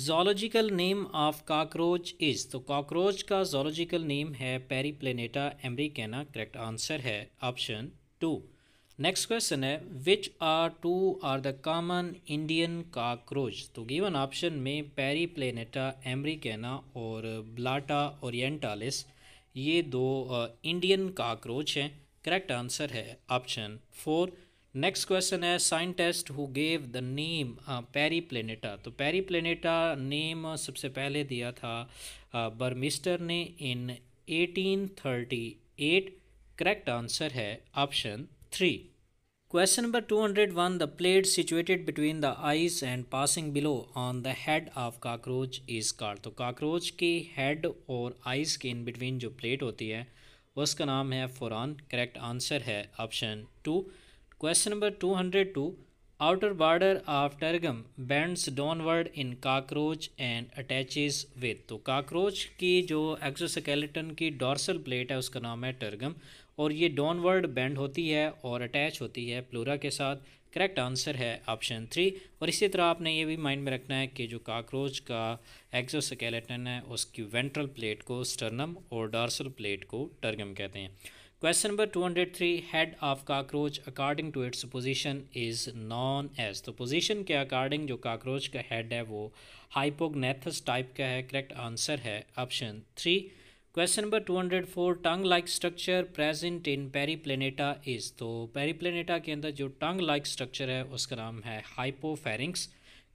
Zoological name of cockroach is तो cockroach का zoological name है पेरीप्लेनेटा एमरिकेना करेक्ट आंसर है ऑप्शन टू नेक्स्ट क्वेश्चन है which are two are the common Indian cockroach तो given option में Periplaneta americana और Blatta orientalis ये दो इंडियन काक्रोच हैं करेक्ट आंसर है ऑप्शन फोर नेक्स्ट क्वेश्चन है scientist who gave the name Periplaneta तो पेरी प्लेनेटा नेम सबसे पहले दिया था बर्मिस्टर uh, ने इन 1838 करेक्ट आंसर है option three question number two 201 the plate situated between the eyes and passing below on the head of cockroach is called तो cockroach के head और आइस के इन बिटवीन जो plate होती है उसका नाम है फ़ुरान करेक्ट आंसर है option two question number two hundred two outer border of tergum bends downward in cockroach and attach with तो काक्रोच की जो एक्सोसकेलेटन की डॉर्सल प्लेट है उसका नाम है टर्गम और ये डाउनवर्ड बेंड होती है और अटैच होती है प्लूरा के साथ करेक्ट आंसर है ऑप्शन थ्री और इसी तरह आपने ये भी माइंड में रखना है कि जो काक्रोच का एक्सोसकेलेटन है उसकी वेंट्रल प्लेट को स्टर्नम और डार्सल प्लेट को टर्गम कहते हैं question number two hundred three head of cockroach according to its position is known as तो पोजिशन के अकॉर्डिंग जो काकरोच का हेड है वो हाइपोगनेथस टाइप का है करेक्ट आंसर है option three question number two hundred four tongue like structure present in Periplaneta is तो पेरी पेरीप्लेनेटा के अंदर जो टंग लाइक स्ट्रक्चर है उसका नाम है हाइपोफेरिंग्स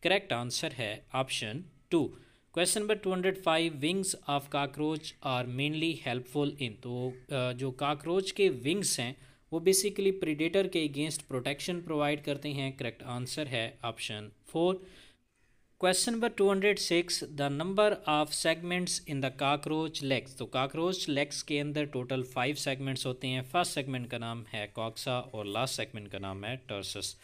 करेक्ट आंसर है option two question number two hundred five wings of cockroach are mainly helpful in तो जो काकरोच के विंग्स हैं वो बेसिकली प्रीडेटर के अगेंस्ट प्रोटेक्शन प्रोवाइड करते हैं करेक्ट आंसर है option four question number two hundred six the number of segments in the cockroach legs तो काकरोच लेग्स के अंदर टोटल फाइव सेगमेंट्स होते हैं फर्स्ट सेगमेंट का नाम है कॉक्सा और लास्ट सेगमेंट का नाम है tarsus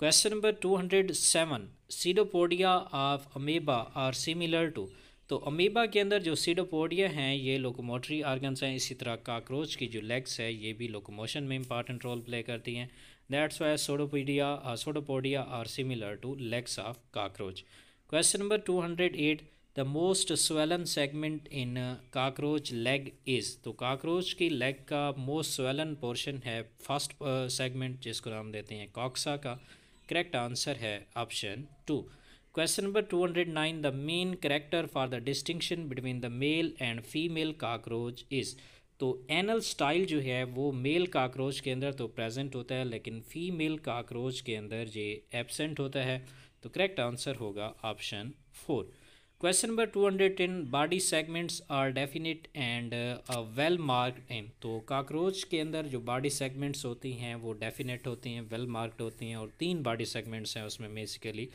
two hundred 207 pseudopodia of amoeba are similar to तो अमीबा के अंदर जो सीडोपोडिया हैं ये लोकोमोटरी आर्गन्स हैं इसी तरह काकरोच की जो लेग्स है ये भी लोकोमोशन में इंपॉर्टेंट रोल प्ले करती हैं that's why pseudopodia pseudopodia are similar to legs of cockroach question number two hundred eight the most swollen segment in cockroach leg is तो काकरोच की लेग का मोस्ट स्वेलन पोर्शन है first segment uh, जिसको नाम देते हैं coxa का correct answer है option two question number two hundred nine the main character for the distinction between the male and female cockroach is तो एनल स्टाइल जो है वो मेल काकरोच के अंदर तो प्रेजेंट होता है लेकिन फीमेल काकरोच के अंदर ये एबसेंट होता है तो करेक्ट आंसर होगा option four question number two hundred ten body segments are definite and well marked in तो काकरोच के अंदर जो बॉडी सेगमेंट्स होती हैं वो डेफिनेट होती हैं वेल मार्क्ड होती हैं और तीन बॉडी सेगमेंट्स हैं उसमें बेसिकली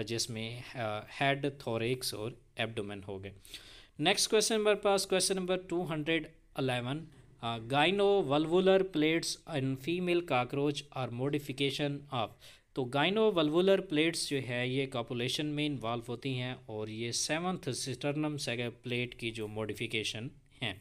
uh, जिसमें हेड uh, थोरेक्स और एब्डोमेन हो गए next question number pass question number two hundred eleven gynovalvular plates in female cockroach are modification of तो गाइनो प्लेट्स जो है ये कॉपुलेशन में इन्वॉल्व होती हैं और ये सेवन्थ सिस्टर्नम सेगा प्लेट की जो मॉडिफिकेशन हैं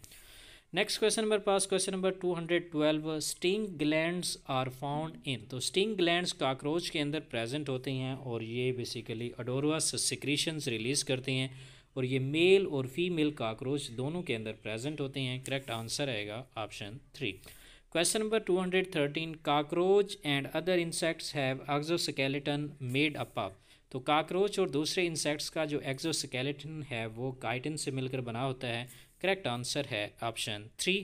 next question number pass question number 212 sting glands are found in तो स्टिंग ग्लैंड्स काकरोच के अंदर प्रेजेंट होते हैं और ये बेसिकली अडोरवास सिक्रीशंस रिलीज़ करते हैं और ये मेल और फीमेल काकरोच दोनों के अंदर प्रेजेंट होते हैं करेक्ट आंसर आएगा option three Question number 213 cockroach and other insects have exoskeleton made up of तो काकरोच और दूसरे इंसेक्ट्स का जो एक्जोस्केलेटन है वो काइटिन से मिलकर बना होता है करेक्ट आंसर है option three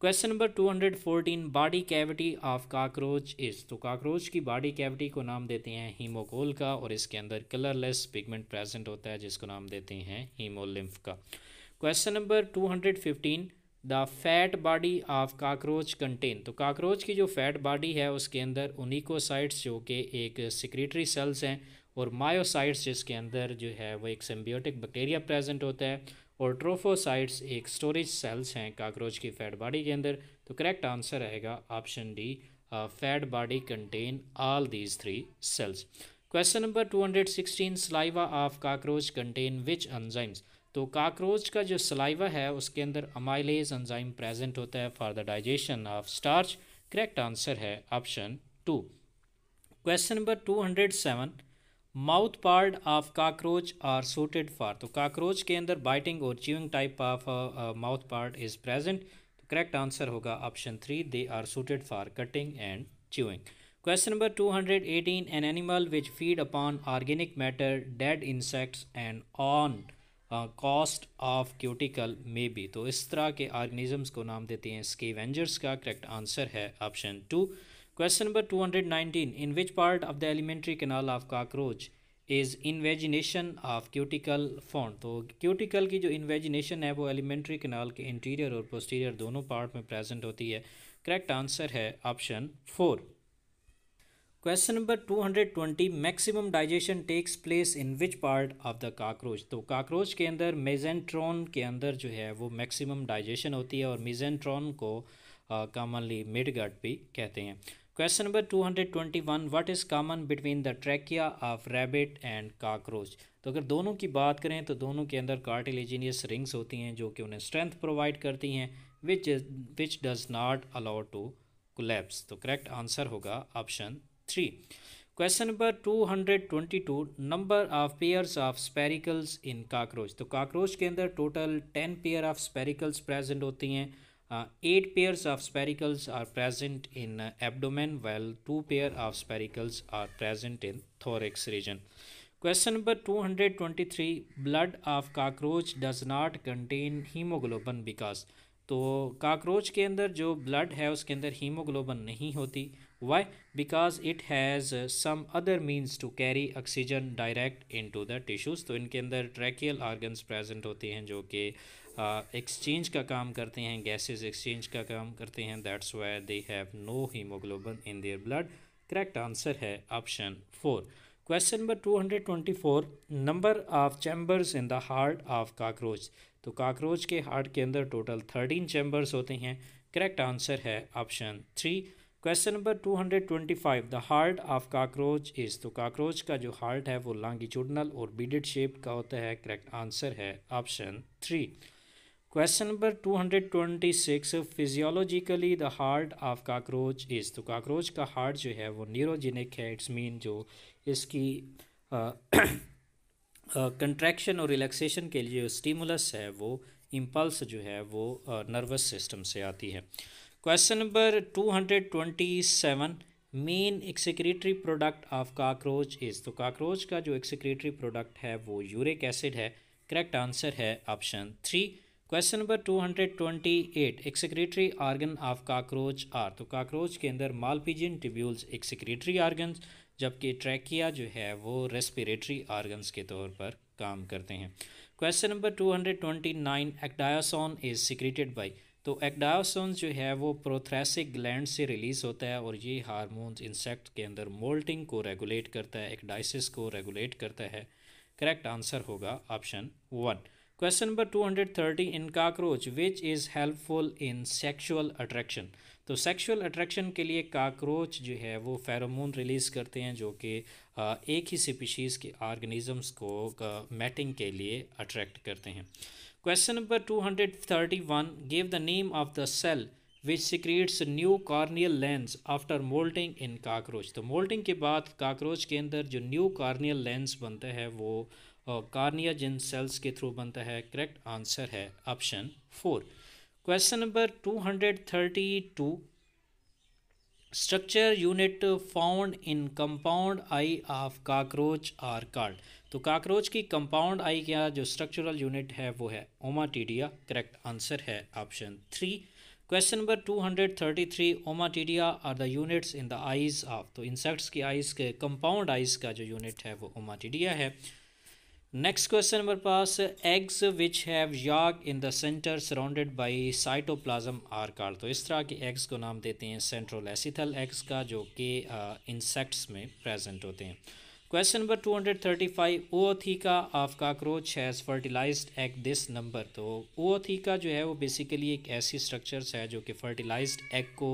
question number 214 body cavity of cockroach is तो काकरोच की बॉडी कैविटी को नाम देते हैं हीमोकोल का और इसके अंदर कलरलेस पिगमेंट प्रेजेंट होता है जिसको नाम देते हैं हीमोलिम्फ का question number 215 the fat body of cockroach contain तो काकरोच की जो फैट बॉडी है उसके अंदर उनिकोसाइट्स जो कि एक सिक्रेटरी सेल्स हैं और मायोसाइट्स जिसके अंदर जो है वो एक सिम्बियोटिक बैक्टीरिया प्रेजेंट होता है और ट्रोफोसाइट्स एक स्टोरेज सेल्स हैं काकरोच की फैट बॉडी के अंदर तो करेक्ट आंसर रहेगा option D fat body contain all these three cells question number 216 saliva of cockroach contain which enzymes तो काकरोच का जो सलाइवा है उसके अंदर अमाइलेज एंजाइम प्रेजेंट होता है for the digestion of starch correct answer है option two question number 207 mouth part of cockroach are suited for तो काकरोच के अंदर बाइटिंग और chewing type of mouth part is present correct answer होगा option three they are suited for cutting and chewing Question number 218 An animal which feed upon organic matter, dead insects, and on cast off cuticle may be तो इस तरह के organisms को नाम देते हैं scavengers का करेक्ट आंसर है option two question number two hundred nineteen in which part of the alimentary canal of cockroach is invagination of cuticle found तो क्यूटिकल की जो इन्वेजिनेशन है वो एलिमेंट्री कैनाल के इंटीरियर और पोस्टीरियर दोनों पार्ट में प्रेजेंट होती है करेक्ट आंसर है option four question number 220 maximum digestion takes place in which part of the cockroach तो काकरोच के अंदर मेजेंट्रॉन के अंदर जो है वो मैक्सिमम डाइजेशन होती है और मेजेंट्रॉन को कॉमनली मिड गट भी कहते हैं question number 221 what is common between the trachea of rabbit and cockroach तो अगर दोनों की बात करें तो दोनों के अंदर कार्टिलेजीनियस रिंग्स होती हैं जो कि उन्हें स्ट्रेंथ प्रोवाइड करती हैं which which does not allow to collapse तो करेक्ट आंसर होगा option three question number two hundred twenty two number of pairs of spiracles in cockroach तो काकरोच के अंदर total ten pair of spiracles present होती हैं eight pairs of spiracles are present in abdomen well two pair of spiracles are present in thorax region question number two hundred twenty three blood of cockroach does not contain haemoglobin because तो cockroach के अंदर जो blood है उसके अंदर haemoglobin नहीं होती why because it has uh, some other means to carry oxygen direct into the tissues तो इनके अंदर tracheal organs present होते हैं जो कि एक्सचेंज uh, का काम करते हैं गैसेस एक्सचेंज का काम करते हैं that's why they have no haemoglobin in their blood correct answer है option four question number two hundred twenty four number of chambers in the heart of cockroach तो काकरोच के हार्ट के अंदर total thirteen chambers होते हैं correct answer है option three question number two hundred twenty five the heart of cockroach is तो cockroach का जो हार्ट है वो लॉन्गिट्यूडनल और बीडेड शेप का होता है करेक्ट आंसर है option three question number two hundred twenty six physiologically the heart of cockroach is तो काकरोच का हार्ट जो है वो न्यूरोजेनिक है इट्स मीन जो इसकी कंट्रैक्शन uh, uh और रिलैक्सेशन के लिए स्टीमुलस है वो इम्पल्स जो है वो नर्वस uh, सिस्टम से आती है question number two hundred twenty seven main excretory product of cockroach is तो काकरोच का जो एक्सिक्रेटरी प्रोडक्ट है वो यूरिक एसिड है करेक्ट आंसर है option three question number two hundred twenty eight excretory organ of cockroach are तो cockroach के अंदर मालपीजियन ट्यूब्यूल्स एक्सिक्रेटरी आर्गन जबकि ट्रैकिया जो है वो रेस्पिरेटरी आर्गन्स के तौर पर काम करते हैं question number two hundred twenty nine ecdysone is secreted by तो एक्डासोन्स जो है वो प्रोथ्रेसिक ग्लैंड से रिलीज़ होता है और ये हारमोन इंसेक्ट के अंदर मोल्टिंग को रेगुलेट करता है एक्डाइसिस को रेगुलेट करता है करेक्ट आंसर होगा option one question number two hundred thirty in cockroach which is helpful in sexual attraction तो सेक्सुअल अट्रैक्शन के लिए काकरोच जो है वो फेरोमोन रिलीज़ करते हैं जो कि एक ही स्पीशीज़ के ऑर्गेनिजम्स को मैटिंग के लिए अट्रैक्ट करते हैं Question number 231 gave the name of the cell which secretes new corneal lens after molting in cockroach. तो molting के बाद cockroach के अंदर जो new corneal lens बनता है वो कार्निया जिन सेल्स के थ्रू बनता है करेक्ट आंसर है option four question number two hundred thirty two structure unit found in compound eye of cockroach are called तो काकरोच की कंपाउंड आई का जो स्ट्रक्चरल यूनिट है वो है ओमाटीडिया करेक्ट आंसर है option three question number 233 ommatidia are the units in the eyes of तो insects की आइज के कंपाउंड आइज का जो यूनिट है वो ओमाटीडिया है next question number pass eggs which have yolk in the centre surrounded by cytoplasm are called तो इस तरह के एग्स को नाम देते हैं सेंट्रोलेसिथल एग्स का जो कि इंसेक्ट्स uh, में प्रेजेंट होते हैं question number two hundred thirty five ootheca of cockroach has fertilised egg this number तो ओथीका जो है वो बेसिकली एक ऐसी स्ट्रक्चर्स है जो कि फर्टिलाइज्ड एग को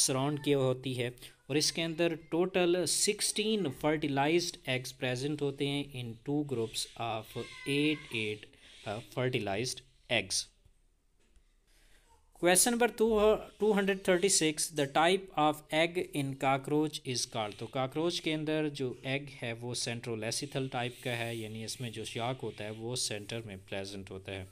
सराउंड किया होती है और इसके अंदर total sixteen fertilised eggs present होते हैं in two groups of eight eight fertilised eggs question number two two hundred thirty six the type of egg in cockroach is called तो काकरोच के अंदर जो एग है वो सेंट्रोलेसिथल टाइप का है यानी इसमें जो शाक होता है वो सेंटर में प्रेजेंट होता है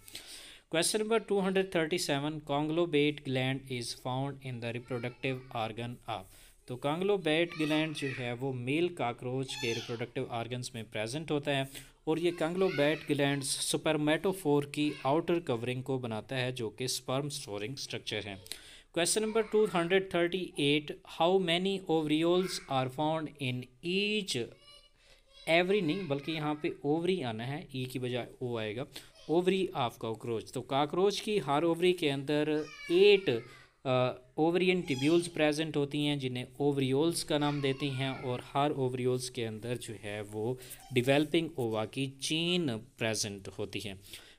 question number two hundred thirty seven conglobate gland is found in the reproductive organ of तो कांग्लोबेट ग्लैंड जो है वो मेल काकरोच के रिप्रोडक्टिव ऑर्गन्स में प्रेजेंट होता है और ये कंग्लोबैट ग्लैंड सुपरमेटोफोर की आउटर कवरिंग को बनाता है जो कि स्पर्म स्टोरिंग स्ट्रक्चर है question number two hundred thirty eight how many ovarioles are found in each every नहीं बल्कि यहाँ पे ओवरी आना है ई e की बजाय ओ आएगा ओवरी ऑफ काक्रोच तो काकरोच की हर ओवरी के अंदर एट ओवरियन टिब्यूल्स प्रेजेंट होती हैं जिन्हें ओवरियोल्स का नाम देती हैं और हर ओवरियोल्स के अंदर जो है वो डिवेलपिंग ओवा की चेन प्रेजेंट होती है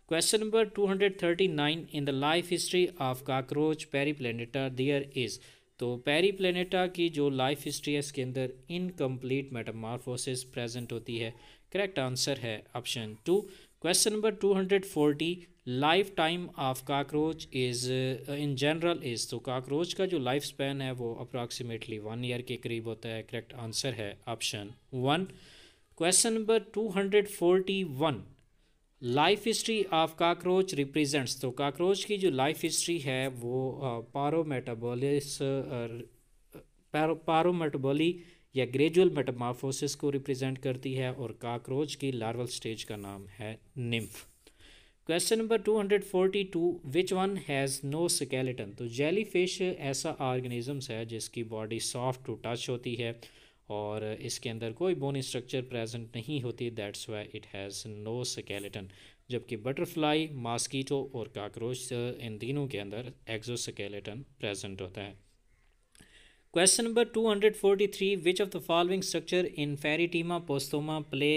question number 239 the life history of of पेरी periplaneta देयर इज़ तो पेरीप्लेनेटा की जो लाइफ हिस्ट्री है इसके अंदर इनकम्प्लीट मेटामार्फोसिस प्रेजेंट होती है करेक्ट आंसर है option two question number 240 life time of cockroach is in general is तो काकरोच का जो लाइफ स्पैन है वो अप्रॉक्सीमेटली वन ईयर के करीब होता है करेक्ट आंसर है option one question number two hundred forty one life history of cockroach represents तो काकरोच की जो लाइफ हिस्ट्री है वो पारोमेटाबोलिस uh, पारोमेटाबोली uh, या ग्रेजुअल मेटामाफोसिस को रिप्रेजेंट करती है और काकरोच की लार्वल स्टेज का नाम है nymph question number two hundred forty two which one has no skeleton तो जेली फिश ऐसा ऑर्गेनिजम्स है जिसकी बॉडी सॉफ्ट टू टच होती है और इसके अंदर कोई बोन स्ट्रक्चर प्रेजेंट नहीं होती that's why it has no skeleton जबकि बटरफ्लाई मास्कीटो और काकरोच इन तीनों के अंदर एक्जोस्केलेटन प्रेजेंट होता है question number two hundred forty three which of the following structure in Pheretima posthuma play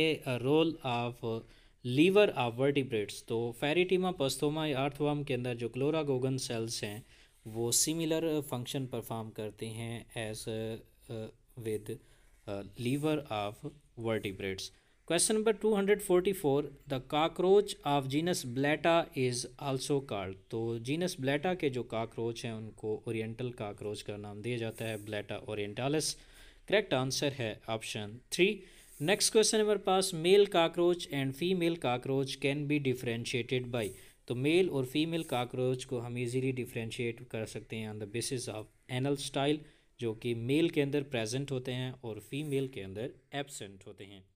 role of liver a vertebrates तो Pheretima पस्थोमा या अर्थवाम के अंदर जो क्लोरागोगन सेल्स हैं वो सिमिलर फंक्शन परफॉर्म करते हैं as with uh, uh, liver of vertebrates question number two hundred forty four the cockroach of genus Blatta is also called तो जीनस ब्लैटा के जो काकरोच हैं उनको ओरिएंटल काकरोच का नाम दिया जाता है ब्लैटा ओरिएंटालिस करेक्ट आंसर है ऑप्शन थ्री नेक्स्ट क्वेश्चन हमारे पास male cockroach and female cockroach can be differentiated by तो मेल और फीमेल काकरोच को हम इजीली डिफ्रेंशिएट कर सकते हैं on the basis of anal style जो कि मेल के अंदर प्रेजेंट होते हैं और फीमेल के अंदर एबसेंट होते हैं